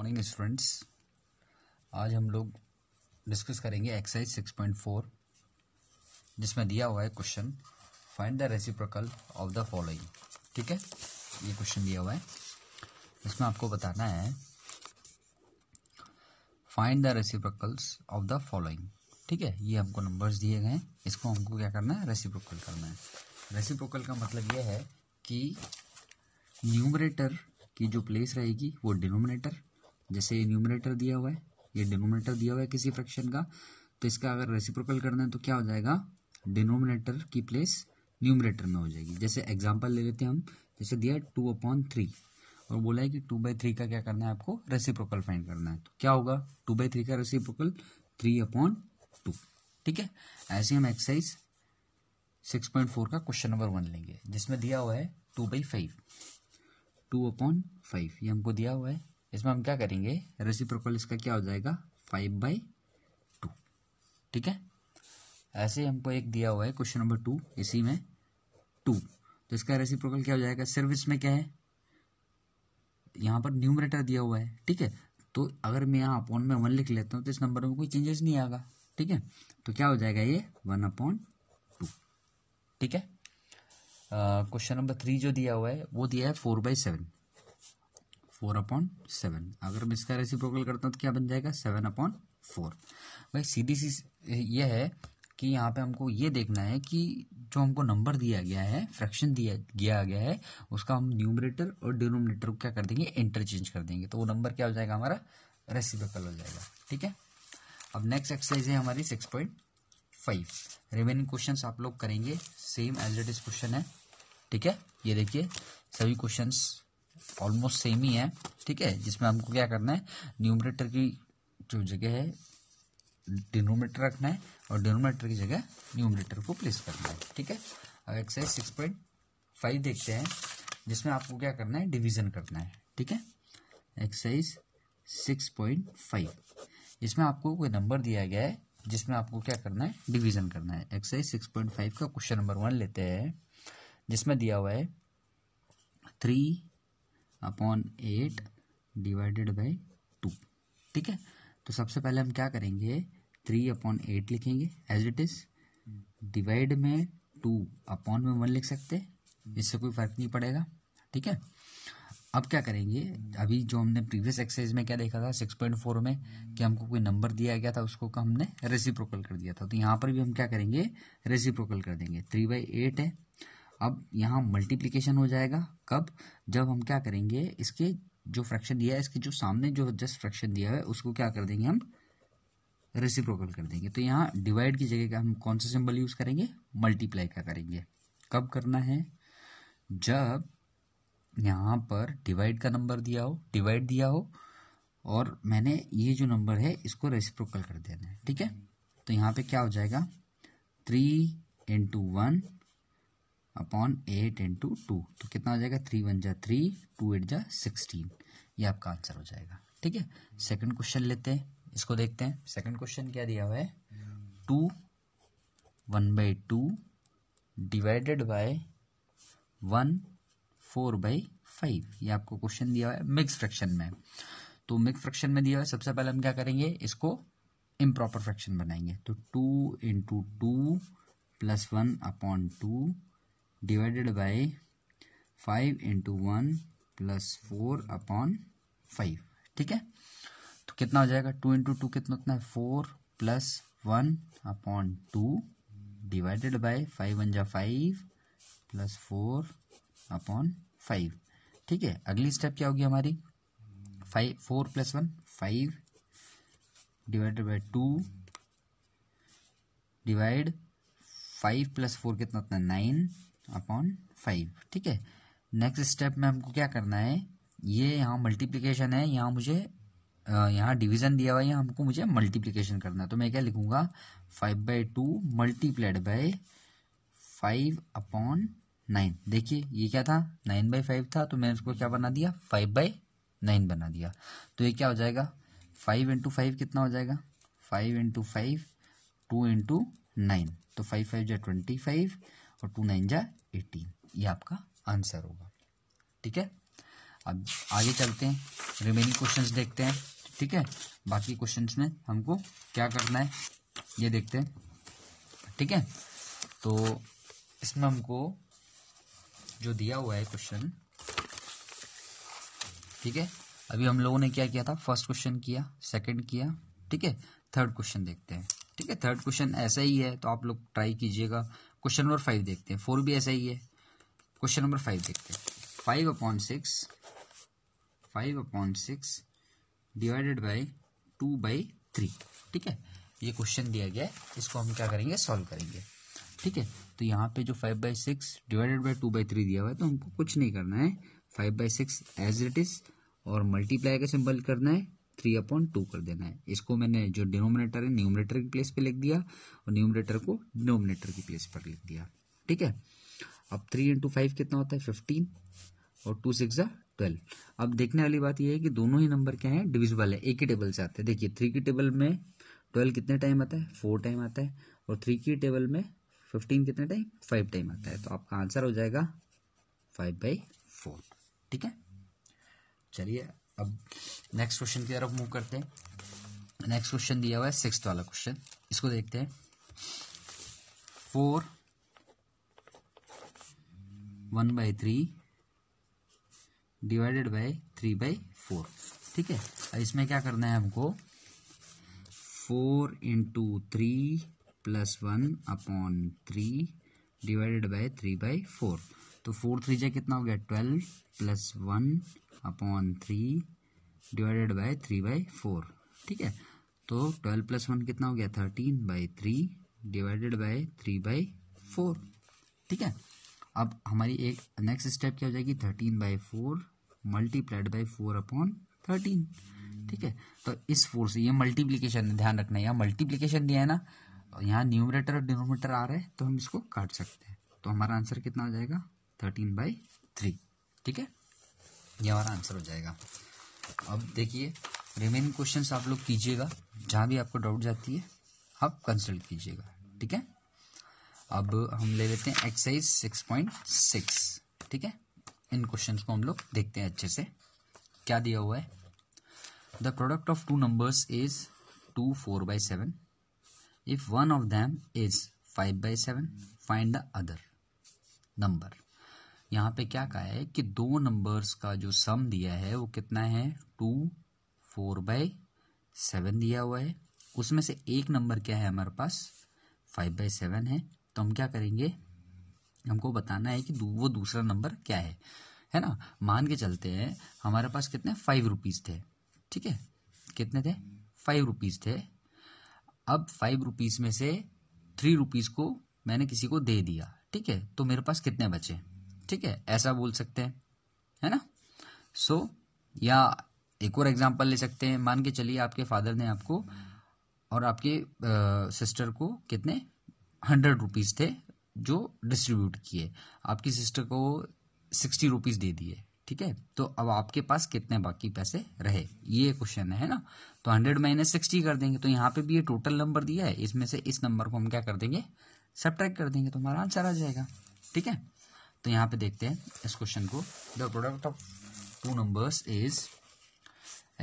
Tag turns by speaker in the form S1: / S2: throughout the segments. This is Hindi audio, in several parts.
S1: मॉर्निंग स्टूडेंट्स आज हम लोग डिस्कस करेंगे एक्सरसाइज 6.4 जिसमें दिया हुआ है question find the reciprocal of the following ठीक है ये क्वेश्चन दिया हुआ है इसमें आपको बताना है find the reciprocals of the following ठीक है ये हमको नंबर्स दिए गए हैं इसको हमको क्या करना है रेसिप्रोकल करना है रेसिप्रोकल का मतलब यह है कि न्यूमरेटर की जो प्लेस रहेगी वो डिनोमिनेटर जैसे ये न्यूमिनेटर दिया हुआ है ये डिनोमिनेटर दिया हुआ है किसी फ्रैक्शन का तो इसका अगर रेसिप्रोकल करना है तो क्या हो जाएगा डिनोमिनेटर की प्लेस न्यूमिनेटर में हो जाएगी जैसे एग्जाम्पल ले लेते हैं हम जैसे दिया टू अपॉन थ्री और बोला है कि टू बाई थ्री का क्या करना है आपको रेसिप्रोकल फाइंड करना है तो क्या होगा टू बाई थ्री का रेसिप्रोकल थ्री अपॉन टू ठीक है ऐसे हम एक्सरसाइज सिक्स पॉइंट फोर का क्वेश्चन नंबर वन लेंगे जिसमें दिया हुआ है two by five two upon five ये हमको दिया हुआ है इसमें हम क्या करेंगे रेसिप्रोकल इसका क्या हो जाएगा फाइव बाई टू ठीक है ऐसे हमको एक दिया हुआ है क्वेश्चन नंबर टू इसी में टू तो इसका रेसिप्रोकल क्या हो जाएगा सिर्फ इसमें क्या है यहाँ पर न्यूमरेटर दिया हुआ है ठीक है तो अगर मैं यहाँ अपॉन में वन लिख लेता हूँ तो इस नंबर में कोई चेंजेस नहीं आएगा ठीक है तो क्या हो जाएगा ये वन अपॉन टू ठीक है क्वेश्चन नंबर थ्री जो दिया हुआ है वो दिया है four by seven four upon seven अगर मैं इसका रेसिप्रोकल करता हूँ तो क्या बन जाएगा सेवन अपॉन फोर भाई सीधी सी यह है कि यहाँ पे हमको ये देखना है कि जो हमको नंबर दिया गया है फ्रैक्शन दिया गया गया है उसका हम न्यूमरेटर और डिनोमिनेटर को क्या कर देंगे इंटरचेंज कर देंगे तो वो नंबर क्या हो जाएगा हमारा रेसिप्रोकल हो जाएगा ठीक है अब नेक्स्ट एक्सरसाइज है हमारी six point five remaining question आप लोग करेंगे same as it is question है ठीक है ये देखिए सभी क्वेश्चंस ऑलमोस्ट सेम ही है ठीक है जिसमें हमको क्या करना है न्यूमरेटर की जो जगह है डिनोमीटर रखना है और डिनोमीटर की जगह न्यूमरेटर को प्लेस करना है ठीक है अब एक्सरसाइज सिक्स पॉइंट फाइव देखते हैं जिसमें आपको क्या करना है डिवीजन करना है ठीक है एक्सरसाइज सिक्स पॉइंट फाइव इसमें आपको कोई नंबर दिया गया है जिसमें आपको क्या करना है डिवीजन करना है एक्सरसाइज सिक्स पॉइंट फाइव का क्वेश्चन नंबर वन लेते हैं जिसमें दिया हुआ है three upon eight divided by two ठीक है तो सबसे पहले हम क्या करेंगे थ्री अपॉन एट लिखेंगे एज इट इज डिवाइड में टू अपॉन में वन लिख सकते इससे कोई फर्क नहीं पड़ेगा ठीक है अब क्या करेंगे अभी जो हमने प्रीवियस एक्सरसाइज में क्या देखा था 6.4 में कि हमको कोई नंबर दिया गया था उसको का हमने रेसिप्रोकल कर दिया था तो यहाँ पर भी हम क्या करेंगे रेसिप्रोकल कर देंगे थ्री बाई एट है अब यहाँ मल्टीप्लीकेशन हो जाएगा कब जब हम क्या करेंगे इसके जो फ्रैक्शन दिया है इसके जो सामने जो जस्ट फ्रैक्शन दिया है उसको क्या कर देंगे हम रेसिप्रोकल कर देंगे तो यहाँ डिवाइड की जगह का हम कौन सा सिंबल यूज करेंगे मल्टीप्लाई का करेंगे कब करना है जब यहाँ पर डिवाइड का नंबर दिया हो डिवाइड दिया हो और मैंने ये जो नंबर है इसको रेसिप्रोकल कर देना है ठीक है तो यहाँ पे क्या हो जाएगा three into one upon eight into two तो कितना हो जाएगा थ्री वन जा थ्री टू एट जा सिक्सटीन ये आपका आंसर हो जाएगा ठीक है सेकंड क्वेश्चन लेते हैं इसको देखते हैं सेकंड क्वेश्चन क्या दिया हुआ है two one by two divided by one four by five ये आपको क्वेश्चन दिया हुआ है मिक्स फ्रैक्शन में तो मिक्स फ्रैक्शन में दिया हुआ है सबसे पहले हम क्या करेंगे इसको इम्प्रॉपर फ्रैक्शन बनाएंगे तो two into two plus one upon two divided by five into one plus four upon five ठीक है तो कितना हो जाएगा टू इंटू टू कितना उतना है four plus one upon two divided by five one जा five plus four upon five ठीक है अगली स्टेप क्या होगी हमारी five four plus one five divided by two divide five plus four कितना उतना है नाइन अपॉन फाइव ठीक है नेक्स्ट स्टेप में हमको क्या करना है ये यहाँ मल्टीप्लिकेशन है यहाँ मुझे यहाँ डिवीजन दिया हुआ है हमको मुझे मल्टीप्लिकेशन करना है तो मैं क्या लिखूंगा five by two multiplied by five upon nine देखिए ये क्या था नाइन बाई फाइव था तो मैंने उसको क्या बना दिया फाइव बाई नाइन बना दिया तो ये क्या हो जाएगा फाइव इंटू फाइव कितना हो जाएगा five into five two into nine तो फाइव फाइव जा ट्वेंटी फाइव और टू नाइन जा एटीन ये आपका आंसर होगा ठीक है अब आगे चलते हैं रिमेनिंग क्वेश्चंस देखते हैं ठीक है बाकी क्वेश्चंस में हमको क्या करना है ये देखते हैं ठीक है तो इसमें हमको जो दिया हुआ है क्वेश्चन ठीक है अभी हम लोगों ने क्या किया था फर्स्ट क्वेश्चन किया सेकंड किया ठीक है थर्ड क्वेश्चन देखते हैं ठीक है थर्ड क्वेश्चन ऐसा ही है तो आप लोग ट्राई कीजिएगा क्वेश्चन नंबर फाइव देखते हैं फोर भी ऐसा ही है क्वेश्चन नंबर फाइव देखते हैं five upon six five upon six divided by two by three ठीक है ये क्वेश्चन दिया गया है इसको हम क्या करेंगे सॉल्व करेंगे ठीक है तो यहाँ पे जो five by six divided by two by three दिया हुआ है तो हमको कुछ नहीं करना है five by six as it is और मल्टीप्लाई का सिंबल करना है थ्री अपॉन टू कर देना है इसको मैंने जो डिनोमिनेटर है न्यूमिनेटर की प्लेस पे लिख दिया और न्यूमिनेटर को डिनोमिनेटर की प्लेस पर लिख दिया ठीक है अब थ्री इंटू फाइव कितना होता है फिफ्टीन और टू सिक्स ट्वेल्व अब देखने वाली बात यह है कि दोनों ही नंबर क्या है डिविजल है एक ही टेबल से आते हैं देखिए थ्री की टेबल में ट्वेल्व कितने टाइम आता है फोर टाइम आता है और थ्री की टेबल में फिफ्टीन कितने टाइम फाइव टाइम आता है तो आपका आंसर हो जाएगा फाइव बाई फोर ठीक है चलिए अब नेक्स्ट क्वेश्चन की तरफ मूव करते हैं नेक्स्ट क्वेश्चन दिया हुआ है सिक्स वाला क्वेश्चन इसको देखते हैं four one by three divided by three by four ठीक है इसमें क्या करना है हमको four into three plus one upon three divided by three by four तो फोर थ्री जै कितना हो गया twelve plus one upon three divided by three by four ठीक है तो ट्वेल्व प्लस वन कितना हो गया thirteen by three divided by three by four ठीक है अब हमारी एक नेक्स्ट स्टेप क्या हो जाएगी thirteen by four multiplied by four upon thirteen ठीक है तो इस फोर से ये मल्टीप्लीकेशन ध्यान रखना है यहाँ मल्टीप्लीकेशन दिया है ना यहाँ न्यूमरेटर और डिनोमीटर आ रहे हैं तो हम इसको काट सकते हैं तो हमारा आंसर कितना हो जाएगा थर्टीन बाई थ्री ठीक है ये हमारा आंसर हो जाएगा अब देखिए रिमेनिंग क्वेश्चन आप लोग कीजिएगा जहां भी आपको डाउट जाती है आप कंसल्ट कीजिएगा ठीक है अब हम ले लेते हैं एक्सरसाइज सिक्स पॉइंट सिक्स ठीक है इन क्वेश्चन को हम लोग देखते हैं अच्छे से क्या दिया हुआ है the product of two numbers is two four by seven if one of them is five by seven find the other number यहाँ पे क्या कहा है कि दो नंबर्स का जो सम दिया है वो कितना है टू फोर बाय सेवन दिया हुआ है उसमें से एक नंबर क्या है हमारे पास फाइव बाय सेवन है तो हम क्या करेंगे हमको बताना है कि वो दूसरा नंबर क्या है है ना मान के चलते हैं हमारे पास कितने फाइव रुपीज़ थे ठीक है कितने थे फाइव रुपीज़ थे अब फाइव रुपीज़ में से थ्री रुपीज़ को मैंने किसी को दे दिया ठीक है तो मेरे पास कितने बचे ठीक है ऐसा बोल सकते हैं है ना सो so, या एक और एग्जाम्पल ले सकते हैं मान के चलिए आपके फादर ने आपको और आपके सिस्टर को कितने हंड्रेड रुपीज़ थे जो डिस्ट्रीब्यूट किए आपकी सिस्टर को सिक्सटी रुपीज़ दे दिए ठीक है तो अब आपके पास कितने बाकी पैसे रहे ये क्वेश्चन है ना तो हंड्रेड माइनस सिक्सटी कर देंगे तो यहाँ पे भी ये टोटल नंबर दिया है इसमें से इस नंबर को हम क्या कर देंगे सब कर देंगे तो हमारा आंसर आ जाएगा ठीक है तो यहाँ पे देखते हैं इस क्वेश्चन को the product of two numbers is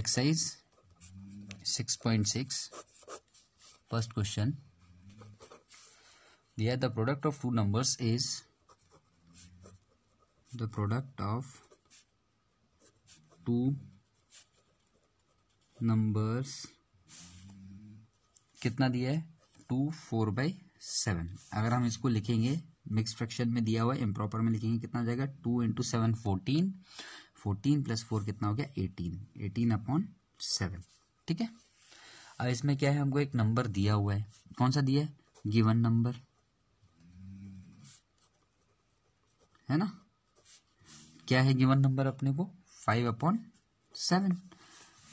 S1: exercise six point six first question दिया the product of two numbers is the product of two numbers कितना दिया है टू फोर बाई सेवन अगर हम इसको लिखेंगे मिक्स फ्रैक्शन में दिया हुआ है इम्प्रॉपर में लिखेंगे कितना हो जाएगा two into seven fourteen fourteen plus four कितना हो गया एटीन एटीन अपॉन सेवन ठीक है अब इसमें क्या है हमको एक नंबर दिया हुआ है कौन सा दिया है गिवन नंबर है ना क्या है गिवन नंबर अपने को फाइव अपॉन सेवन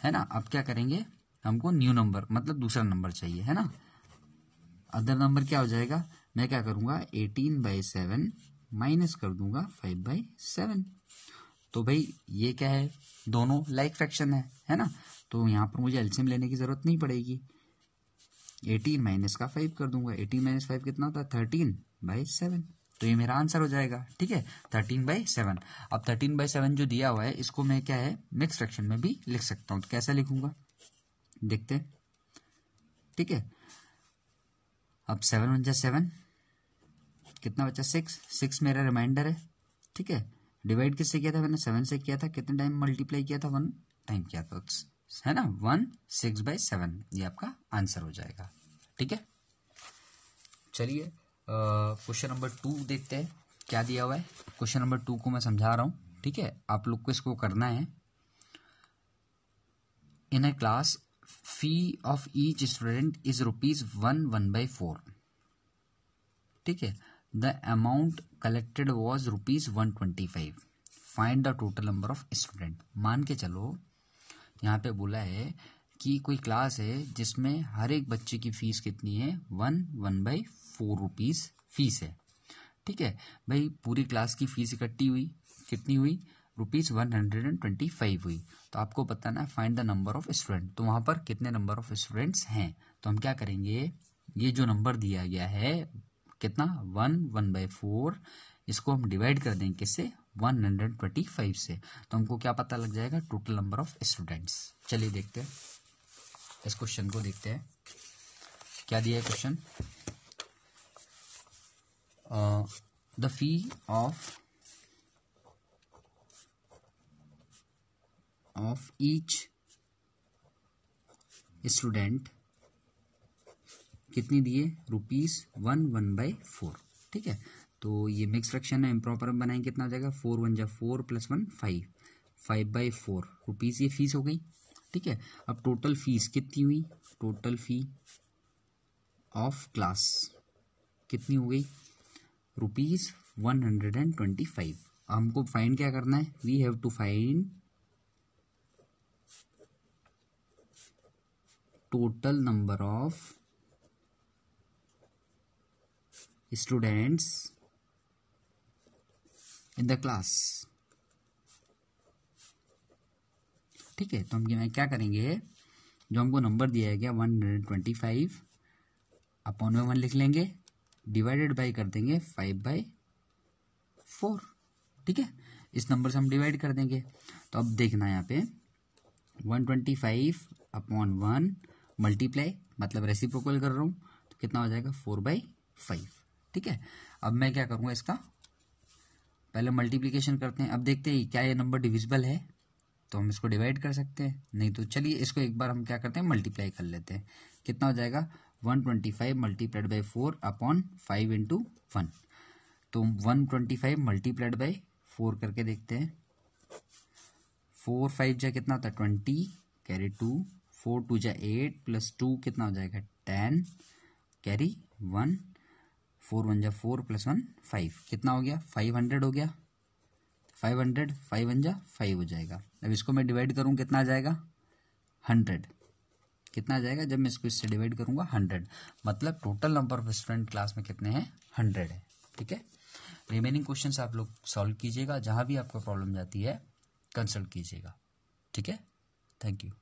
S1: है ना अब क्या करेंगे हमको न्यू नंबर मतलब दूसरा नंबर चाहिए है ना अदर नंबर क्या हो जाएगा मैं क्या करूँगा एटीन बाई सेवन माइनस कर दूंगा फाइव बाई सेवन तो भाई ये क्या है दोनों लाइक फ्रैक्शन है है ना तो यहाँ पर मुझे एल्शियम लेने की ज़रूरत नहीं पड़ेगी एटीन माइनस का फाइव कर दूंगा एटीन माइनस फाइव कितना होता है थर्टीन बाई सेवन तो ये मेरा आंसर हो जाएगा ठीक है थर्टीन बाई सेवन अब थर्टीन बाई सेवन जो दिया हुआ है इसको मैं क्या है मिक्स फ्रैक्शन में भी लिख सकता हूँ तो कैसा लिखूंगा देखते हैं ठीक है अब सेवन वन जा सेवन कितना बचा सिक्स सिक्स मेरा रिमाइंडर है ठीक है डिवाइड किससे किया था मैंने सेवन से किया था कितने टाइम मल्टीप्लाई किया था वन टाइम किया था है ना वन सिक्स बाई सेवन ये आपका आंसर हो जाएगा ठीक है चलिए क्वेश्चन नंबर टू देखते हैं क्या दिया हुआ है क्वेश्चन नंबर टू को मैं समझा रहा हूँ ठीक है आप लोग को इसको करना है in a class fee of each student is rupees one one by four ठीक है the amount collected was rupees one twenty five find the total number of student मान के चलो यहाँ पे बोला है कि कोई क्लास है जिसमें हर एक बच्चे की फीस कितनी है one one by four rupees fees है ठीक है भाई पूरी क्लास की फीस इकट्ठी हुई कितनी हुई rupees one hundred and twenty five हुई तो आपको बताना है find the number of student तो वहां पर कितने नंबर ऑफ स्टूडेंट्स हैं तो हम क्या करेंगे ये जो नंबर दिया गया है कितना वन वन बाय फोर इसको हम डिवाइड कर देंगे किससे वन हंड्रेड ट्वेंटी फाइव से तो हमको क्या पता लग जाएगा टोटल नंबर ऑफ स्टूडेंट्स चलिए देखते हैं इस क्वेश्चन को देखते हैं क्या दिया है question the fee of of each student कितनी दिए rupees one one by four ठीक है तो ये मिक्स फ्रैक्शन है इम्प्रॉपर बनाएंगे कितना हो जाएगा फोर वन जा four plus one five five by four rupees ये फीस हो गई ठीक है अब टोटल फीस कितनी हुई टोटल फी ऑफ क्लास कितनी हो गई rupees one hundred and twenty five हमको फाइंड क्या करना है we have to find total number of students in the class ठीक है तो हम क्या करेंगे जो हमको नंबर दिया गया one hundred twenty five upon में वन लिख लेंगे डिवाइडेड बाई कर देंगे फाइव बाई फोर ठीक है इस नंबर से हम डिवाइड कर देंगे तो अब देखना यहाँ पे one twenty five upon one multiply मतलब रेसिप्रोकल कर रहा हूँ तो कितना हो जाएगा फोर बाई फाइव ठीक है अब मैं क्या करूँगा इसका पहले मल्टीप्लीकेशन करते हैं अब देखते हैं क्या ये नंबर डिविजिबल है तो हम इसको डिवाइड कर सकते हैं नहीं तो चलिए इसको एक बार हम क्या करते हैं मल्टीप्लाई कर लेते हैं कितना हो जाएगा one twenty five multiplied by four upon five into one तो one twenty five multiplied by four करके देखते हैं फोर फाइव जो कितना होता है twenty carry two four two जै एट प्लस टू कितना हो जाएगा ten carry one four one जा फोर प्लस वन फाइव कितना हो गया फाइव हंड्रेड हो गया फाइव हंड्रेड फाइव वन जा फाइव हो जाएगा अब इसको मैं डिवाइड करूँ कितना आ जाएगा हंड्रेड कितना आ जाएगा जब मैं इसको इससे डिवाइड करूंगा हंड्रेड मतलब total number of student class में कितने हैं हंड्रेड है ठीक है रिमेनिंग क्वेश्चन आप लोग सॉल्व कीजिएगा जहाँ भी आपको प्रॉब्लम जाती है कंसल्ट कीजिएगा ठीक है थैंक यू